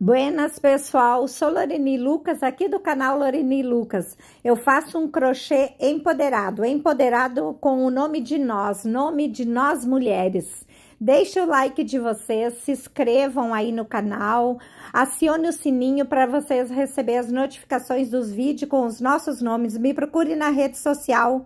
Buenas pessoal, sou Loreni Lucas, aqui do canal Loreni Lucas. Eu faço um crochê empoderado, empoderado com o nome de nós, nome de nós mulheres. Deixe o like de vocês, se inscrevam aí no canal, acione o sininho para vocês receber as notificações dos vídeos com os nossos nomes. Me procure na rede social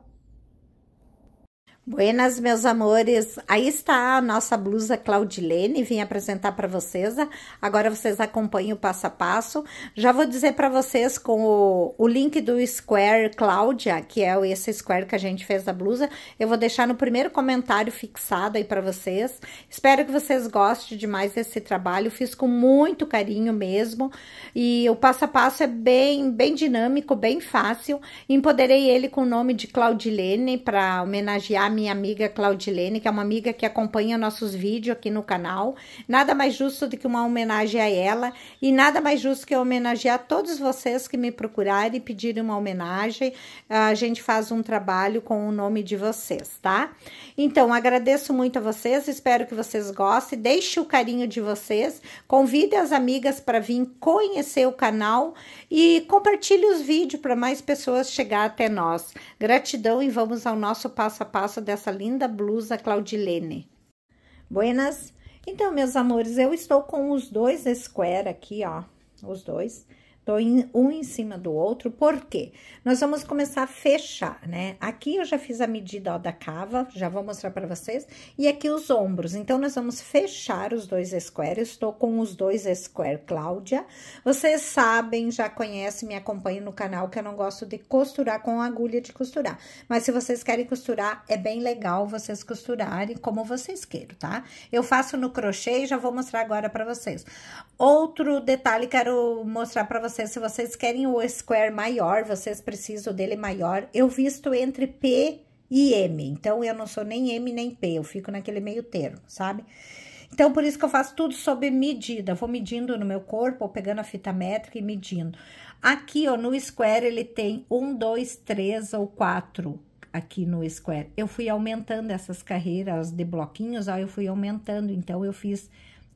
Buenas, meus amores. Aí está a nossa blusa Claudilene, vim apresentar para vocês. Agora vocês acompanham o passo a passo. Já vou dizer para vocês com o, o, link do Square Cláudia, que é esse Square que a gente fez da blusa. Eu vou deixar no primeiro comentário fixado aí para vocês. Espero que vocês gostem demais desse trabalho. Fiz com muito carinho mesmo. E o passo a passo é bem, bem dinâmico, bem fácil. Empoderei ele com o nome de Claudilene para homenagear minha amiga Claudilene, que é uma amiga que acompanha nossos vídeos aqui no canal. Nada mais justo do que uma homenagem a ela e nada mais justo que homenagear todos vocês que me procurarem e pedirem uma homenagem. A gente faz um trabalho com o nome de vocês, tá? Então, agradeço muito a vocês, espero que vocês gostem. Deixe o carinho de vocês, convide as amigas para vir conhecer o canal e compartilhe os vídeos para mais pessoas chegar até nós. Gratidão e vamos ao nosso passo a passo dessa linda blusa Claudilene. Buenas! Então, meus amores, eu estou com os dois square aqui, ó, os dois. Tô um em cima do outro, por quê? Nós vamos começar a fechar, né? Aqui eu já fiz a medida ó, da cava, já vou mostrar para vocês, e aqui os ombros. Então, nós vamos fechar os dois squares. estou com os dois square, Cláudia. Vocês sabem, já conhecem, me acompanham no canal, que eu não gosto de costurar com agulha de costurar. Mas se vocês querem costurar, é bem legal vocês costurarem como vocês queiram, tá? Eu faço no crochê e já vou mostrar agora para vocês. Outro detalhe quero mostrar para vocês vocês, se vocês querem o square maior, vocês precisam dele maior. Eu visto entre P e M, então eu não sou nem M nem P, eu fico naquele meio termo, sabe? Então, por isso que eu faço tudo sob medida. Vou medindo no meu corpo, pegando a fita métrica e medindo. Aqui, ó, no square, ele tem um, dois, três ou quatro aqui no square. Eu fui aumentando essas carreiras de bloquinhos, ó, eu fui aumentando. Então, eu fiz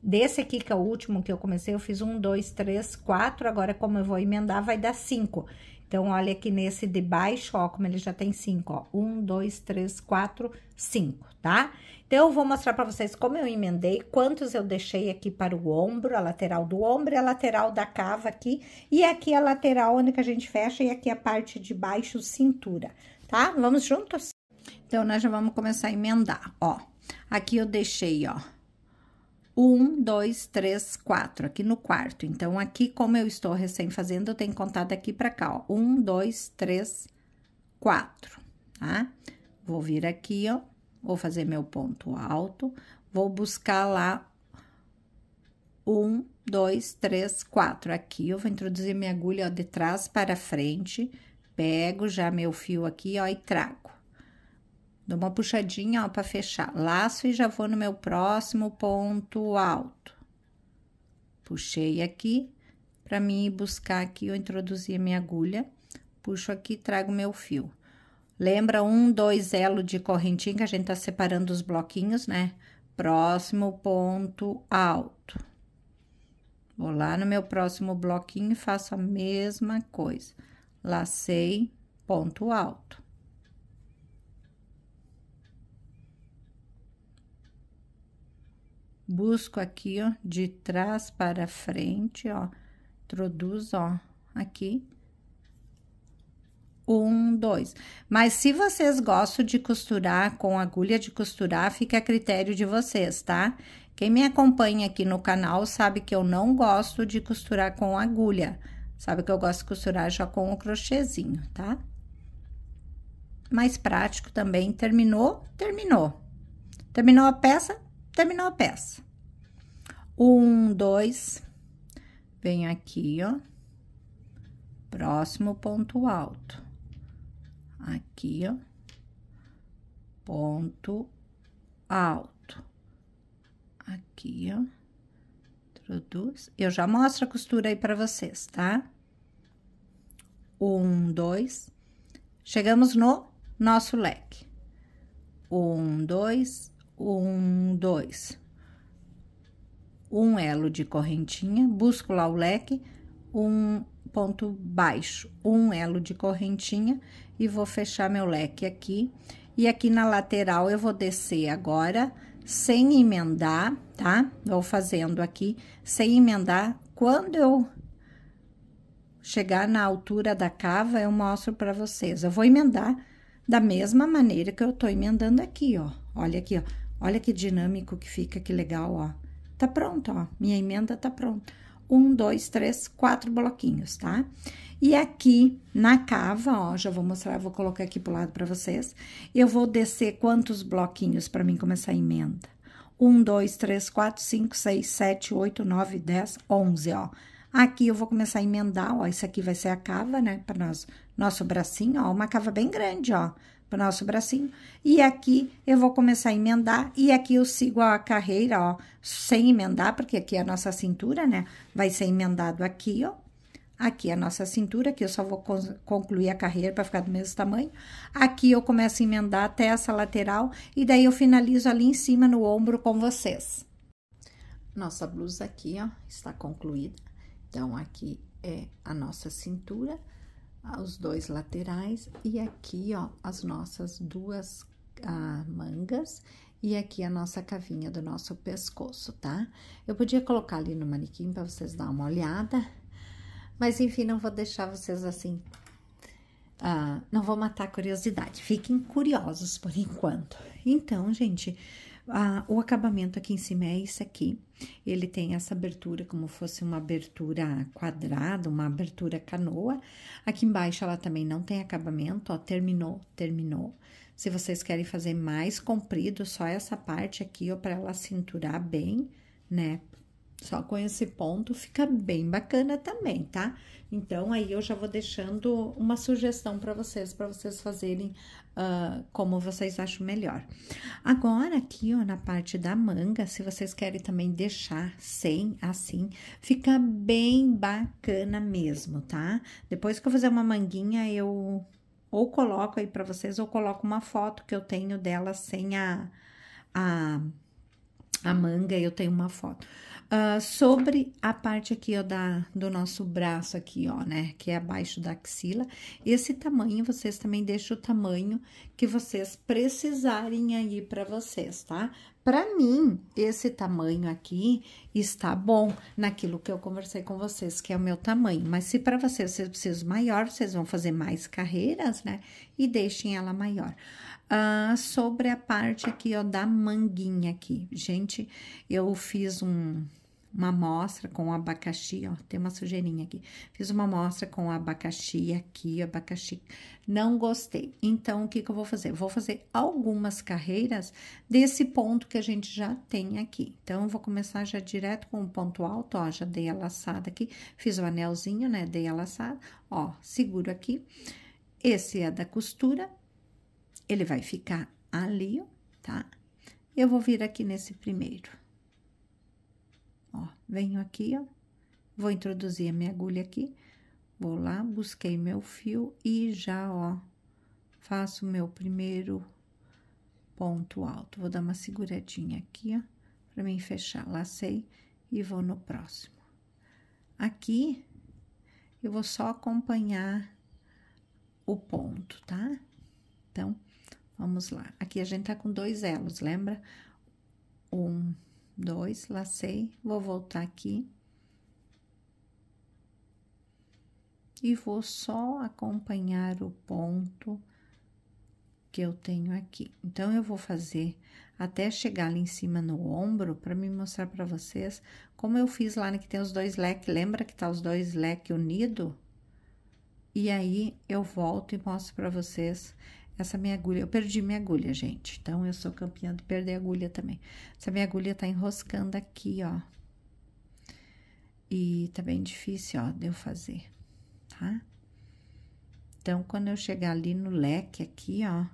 Desse aqui, que é o último que eu comecei, eu fiz um, dois, três, quatro. Agora, como eu vou emendar, vai dar cinco. Então, olha aqui nesse de baixo, ó, como ele já tem cinco, ó. Um, dois, três, quatro, cinco, tá? Então, eu vou mostrar pra vocês como eu emendei, quantos eu deixei aqui para o ombro, a lateral do ombro, a lateral da cava aqui, e aqui a lateral onde que a gente fecha, e aqui a parte de baixo, cintura, tá? Vamos juntos? Então, nós já vamos começar a emendar, ó. Aqui eu deixei, ó, um, dois, três, quatro, aqui no quarto. Então, aqui, como eu estou recém fazendo, eu tenho que contar daqui pra cá, ó. Um, dois, três, quatro, tá? Vou vir aqui, ó, vou fazer meu ponto alto, vou buscar lá um, dois, três, quatro. Aqui, eu vou introduzir minha agulha, ó, de trás para frente, pego já meu fio aqui, ó, e trago. Dou uma puxadinha, ó, pra fechar. Laço e já vou no meu próximo ponto alto. Puxei aqui, pra mim buscar aqui, eu introduzi a minha agulha. Puxo aqui trago meu fio. Lembra um, dois elo de correntinha que a gente tá separando os bloquinhos, né? Próximo ponto alto. Vou lá no meu próximo bloquinho e faço a mesma coisa. Lacei, ponto alto. busco aqui, ó, de trás para frente, ó, introduzo, ó, aqui. Um, dois. Mas se vocês gostam de costurar com agulha de costurar, fica a critério de vocês, tá? Quem me acompanha aqui no canal sabe que eu não gosto de costurar com agulha. Sabe que eu gosto de costurar já com o crochêzinho, tá? Mais prático também. Terminou? Terminou. Terminou a peça? Terminou a peça. Um, dois, vem aqui, ó. Próximo ponto alto. Aqui, ó. Ponto alto. Aqui, ó. Introduz. Eu já mostro a costura aí para vocês, tá? Um, dois. Chegamos no nosso leque. Um, dois, um, dois, um elo de correntinha, busco lá o leque, um ponto baixo, um elo de correntinha e vou fechar meu leque aqui. E aqui na lateral eu vou descer agora sem emendar, tá? Vou fazendo aqui sem emendar. Quando eu chegar na altura da cava, eu mostro para vocês. Eu vou emendar da mesma maneira que eu tô emendando aqui, ó. Olha aqui, ó. Olha que dinâmico que fica, que legal, ó. Tá pronto, ó. Minha emenda tá pronta. Um, dois, três, quatro bloquinhos, tá? E aqui na cava, ó, já vou mostrar, vou colocar aqui pro lado pra vocês. Eu vou descer quantos bloquinhos pra mim começar a emenda? Um, dois, três, quatro, cinco, seis, sete, oito, nove, dez, onze, ó. Aqui eu vou começar a emendar, ó, isso aqui vai ser a cava, né, para nós, nosso bracinho, ó, uma cava bem grande, ó para o nosso bracinho. E aqui eu vou começar a emendar, e aqui eu sigo a carreira, ó, sem emendar, porque aqui é a nossa cintura, né? Vai ser emendado aqui, ó. Aqui é a nossa cintura, que eu só vou concluir a carreira para ficar do mesmo tamanho. Aqui eu começo a emendar até essa lateral, e daí eu finalizo ali em cima no ombro com vocês. Nossa blusa aqui, ó, está concluída. Então, aqui é a nossa cintura os dois laterais e aqui, ó, as nossas duas ah, mangas e aqui a nossa cavinha do nosso pescoço, tá? Eu podia colocar ali no manequim para vocês dar uma olhada, mas enfim, não vou deixar vocês assim, ah, não vou matar a curiosidade, fiquem curiosos por enquanto. Então, gente, o acabamento aqui em cima é esse aqui. Ele tem essa abertura como fosse uma abertura quadrada, uma abertura canoa. Aqui embaixo ela também não tem acabamento, ó, terminou, terminou. Se vocês querem fazer mais comprido, só essa parte aqui, ó, para ela cinturar bem, né? Só com esse ponto fica bem bacana também, tá? Então, aí eu já vou deixando uma sugestão para vocês, para vocês fazerem uh, como vocês acham melhor. Agora, aqui, ó, na parte da manga, se vocês querem também deixar sem, assim, fica bem bacana mesmo, tá? Depois que eu fizer uma manguinha, eu ou coloco aí para vocês, ou coloco uma foto que eu tenho dela sem a, a, a manga, eu tenho uma foto. Uh, sobre a parte aqui, ó, da, do nosso braço aqui, ó, né? Que é abaixo da axila. Esse tamanho, vocês também deixam o tamanho que vocês precisarem aí pra vocês, tá? Pra mim, esse tamanho aqui está bom naquilo que eu conversei com vocês, que é o meu tamanho. Mas se para vocês, vocês precisam maior, vocês vão fazer mais carreiras, né? E deixem ela maior. Uh, sobre a parte aqui, ó, da manguinha aqui. Gente, eu fiz um uma amostra com abacaxi, ó, tem uma sujeirinha aqui. Fiz uma amostra com abacaxi aqui, abacaxi. Não gostei. Então, o que que eu vou fazer? Vou fazer algumas carreiras desse ponto que a gente já tem aqui. Então, eu vou começar já direto com o ponto alto, ó, já dei a laçada aqui. Fiz o anelzinho, né, dei a laçada, ó, seguro aqui. Esse é da costura, ele vai ficar ali, ó, tá? Eu vou vir aqui nesse primeiro. Ó, venho aqui, ó, vou introduzir a minha agulha aqui, vou lá, busquei meu fio e já, ó, faço meu primeiro ponto alto. Vou dar uma seguradinha aqui, ó, pra mim fechar. Lacei e vou no próximo. Aqui, eu vou só acompanhar o ponto, tá? Então, vamos lá. Aqui a gente tá com dois elos, lembra? Um dois, lacei, vou voltar aqui. E vou só acompanhar o ponto que eu tenho aqui. Então, eu vou fazer até chegar ali em cima no ombro, para me mostrar para vocês como eu fiz lá, né, que tem os dois leques. Lembra que tá os dois leques unidos? E aí, eu volto e mostro para vocês essa minha agulha, eu perdi minha agulha, gente. Então, eu sou campeã de perder agulha também. Essa minha agulha tá enroscando aqui, ó. E tá bem difícil, ó, de eu fazer, tá? Então, quando eu chegar ali no leque aqui, ó,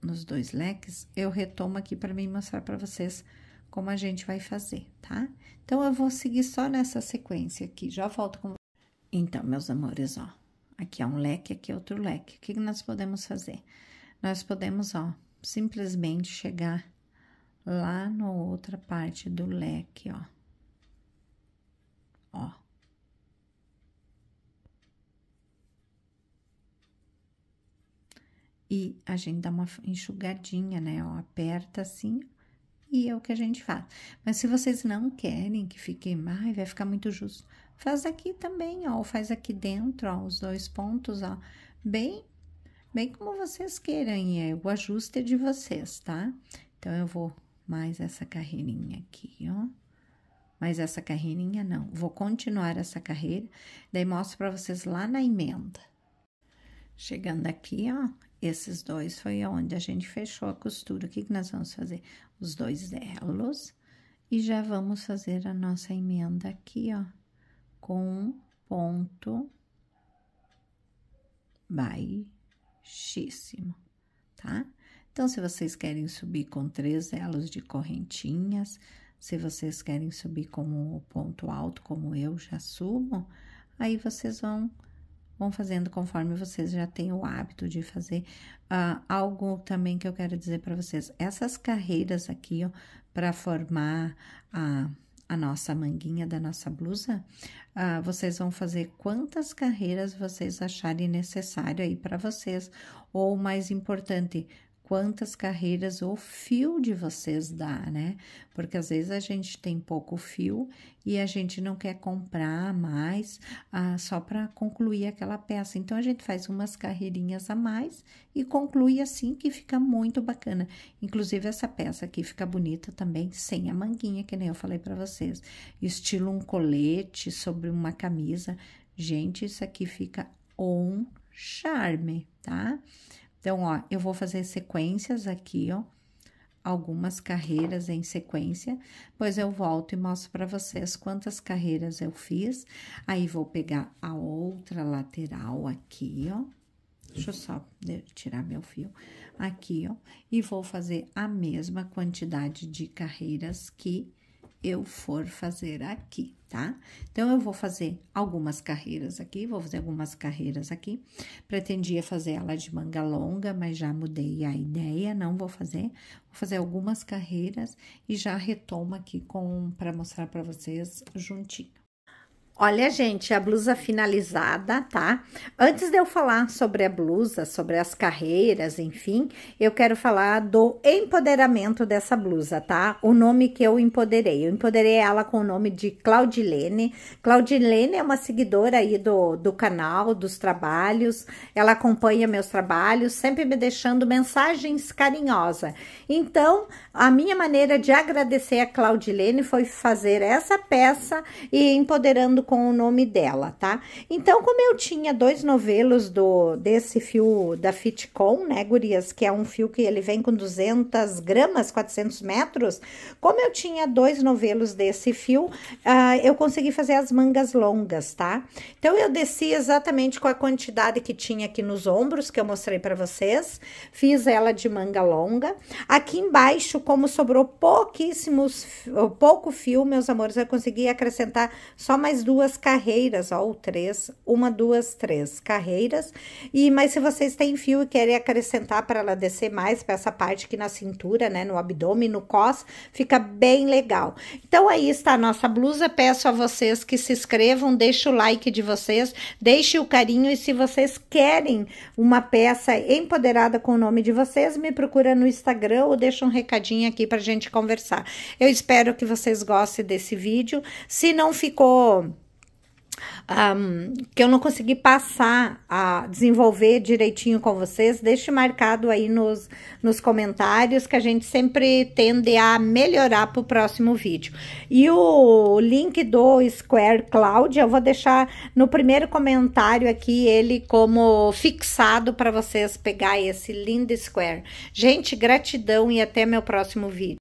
nos dois leques, eu retomo aqui para mim mostrar para vocês como a gente vai fazer, tá? Então, eu vou seguir só nessa sequência aqui, já volto com... Então, meus amores, ó, Aqui é um leque, aqui é outro leque. O que, nós podemos fazer? Nós podemos, ó, simplesmente chegar lá na outra parte do leque, ó. Ó. E a gente dá uma enxugadinha, né? Ó, aperta assim e é o que a gente faz. Mas se vocês não querem que fique, ai, vai ficar muito justo, Faz aqui também, ó, faz aqui dentro, ó, os dois pontos, ó, bem, bem como vocês queiram, é o ajuste de vocês, tá? Então, eu vou mais essa carreirinha aqui, ó. Mais essa carreirinha não, vou continuar essa carreira, daí mostro pra vocês lá na emenda. Chegando aqui, ó, esses dois foi onde a gente fechou a costura. O que, que nós vamos fazer? Os dois elos. E já vamos fazer a nossa emenda aqui, ó com um ponto baixíssimo, tá? Então, se vocês querem subir com três elos de correntinhas, se vocês querem subir com o ponto alto, como eu já subo, aí vocês vão, vão fazendo conforme vocês já têm o hábito de fazer. Ah, algo também que eu quero dizer para vocês: essas carreiras aqui, ó, para formar a a nossa manguinha da nossa blusa, ah, vocês vão fazer quantas carreiras vocês acharem necessário aí para vocês. Ou mais importante, quantas carreiras o fio de vocês dá, né? Porque às vezes a gente tem pouco fio e a gente não quer comprar mais ah, só para concluir aquela peça. Então a gente faz umas carreirinhas a mais e conclui assim que fica muito bacana. Inclusive essa peça aqui fica bonita também sem a manguinha, que nem eu falei para vocês. Estilo um colete sobre uma camisa. Gente, isso aqui fica um charme, tá? Então, ó, eu vou fazer sequências aqui, ó, algumas carreiras em sequência, pois eu volto e mostro para vocês quantas carreiras eu fiz. Aí, vou pegar a outra lateral aqui, ó. Deixa eu só tirar meu fio aqui, ó, e vou fazer a mesma quantidade de carreiras que eu for fazer aqui, tá? Então, eu vou fazer algumas carreiras aqui, vou fazer algumas carreiras aqui. Pretendia fazer ela de manga longa, mas já mudei a ideia, não vou fazer. Vou fazer algumas carreiras e já retomo aqui com para mostrar para vocês juntinho. Olha, gente, a blusa finalizada, tá? Antes de eu falar sobre a blusa, sobre as carreiras, enfim, eu quero falar do empoderamento dessa blusa, tá? O nome que eu empoderei. Eu empoderei ela com o nome de Claudilene. Claudilene é uma seguidora aí do, do canal, dos trabalhos. Ela acompanha meus trabalhos, sempre me deixando mensagens carinhosas. Então, a minha maneira de agradecer a Claudilene foi fazer essa peça e empoderando com o nome dela, tá? Então, como eu tinha dois novelos do desse fio da Fitcom, né, gurias, que é um fio que ele vem com 200 gramas, 400 metros, como eu tinha dois novelos desse fio, uh, eu consegui fazer as mangas longas, tá? Então, eu desci exatamente com a quantidade que tinha aqui nos ombros, que eu mostrei para vocês, fiz ela de manga longa. Aqui embaixo, como sobrou pouquíssimos, pouco fio, meus amores, eu consegui acrescentar só mais duas duas carreiras, ó, ou três, uma, duas, três carreiras. E mas se vocês têm fio e querem acrescentar para ela descer mais para essa parte aqui na cintura, né, no abdômen, no cos, fica bem legal. Então aí está a nossa blusa. Peço a vocês que se inscrevam, deixe o like de vocês, deixe o carinho e se vocês querem uma peça empoderada com o nome de vocês, me procura no Instagram ou deixa um recadinho aqui pra gente conversar. Eu espero que vocês gostem desse vídeo. Se não ficou um, que eu não consegui passar a desenvolver direitinho com vocês, deixe marcado aí nos, nos comentários que a gente sempre tende a melhorar para o próximo vídeo. E o link do Square Cloud eu vou deixar no primeiro comentário aqui ele como fixado para vocês pegar esse lindo Square. Gente, gratidão e até meu próximo vídeo.